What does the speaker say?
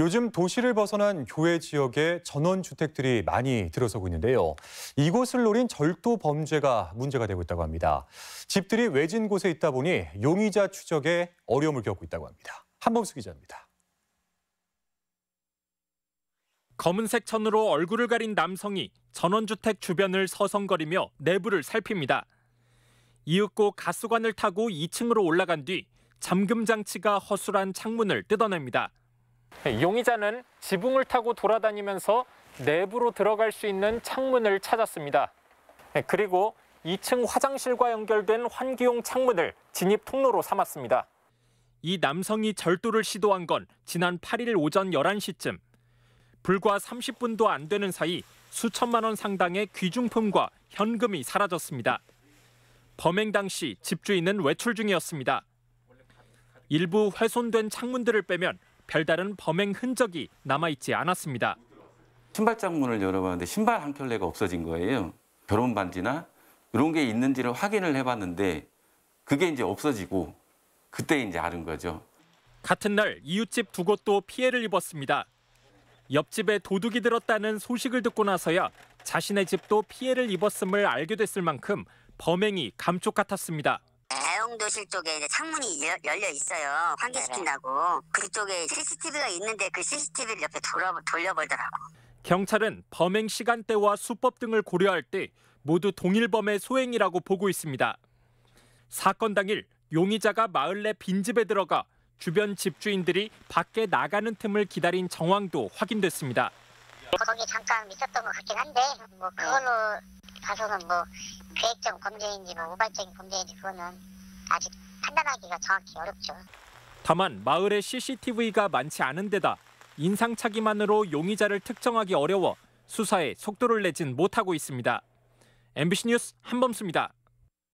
요즘 도시를 벗어난 교외 지역에 전원주택들이 많이 들어서고 있는데요. 이곳을 노린 절도 범죄가 문제가 되고 있다고 합니다. 집들이 외진 곳에 있다 보니 용의자 추적에 어려움을 겪고 있다고 합니다. 한범수 기자입니다. 검은색 천으로 얼굴을 가린 남성이 전원주택 주변을 서성거리며 내부를 살핍니다. 이윽고 가스관을 타고 2층으로 올라간 뒤 잠금 장치가 허술한 창문을 뜯어냅니다. 용의자는 지붕을 타고 돌아다니면서 내부로 들어갈 수 있는 창문을 찾았습니다. 그리고 2층 화장실과 연결된 환기용 창문을 진입 통로로 삼았습니다. 이 남성이 절도를 시도한 건 지난 8일 오전 11시쯤. 불과 30분도 안 되는 사이 수천만 원 상당의 귀중품과 현금이 사라졌습니다. 범행 당시 집주인은 외출 중이었습니다. 일부 훼손된 창문들을 빼면 별다른 범행 흔적이 남아있지 않았습니다. 신발장 문을 열어봤는데 신발 한 켤레가 없어진 거예요. 결혼 반지나 이런 게 있는지를 확인을 해봤는데 그게 이제 없어지고 그때 이제 아는 거죠. 같은 날 이웃집 두 곳도 피해를 입었습니다. 옆집에 도둑이 들었다는 소식을 듣고 나서야 자신의 집도 피해를 입었음을 알게 됐을 만큼 범행이 감쪽 같았습니다. 대성도실 쪽에 이제 창문이 여, 열려 있어요. 환기시킨다고. 그쪽에 CCTV가 있는데 그 CCTV를 옆에 돌아, 돌려버더라고 경찰은 범행 시간대와 수법 등을 고려할 때 모두 동일범의 소행이라고 보고 있습니다. 사건 당일 용의자가 마을 내 빈집에 들어가 주변 집주인들이 밖에 나가는 틈을 기다린 정황도 확인됐습니다. 거기 잠깐 있었던 것 같긴 한데 뭐 그걸로 가서는 뭐 계획적 범죄인지 뭐 우발적인 범죄인지 그거는 아직 판단하기가 정확히 어렵죠. 다만 마을에 CCTV가 많지 않은 데다 인상착의만으로 용의자를 특정하기 어려워 수사에 속도를 내진 못하고 있습니다. MBC 뉴스 한범수입니다.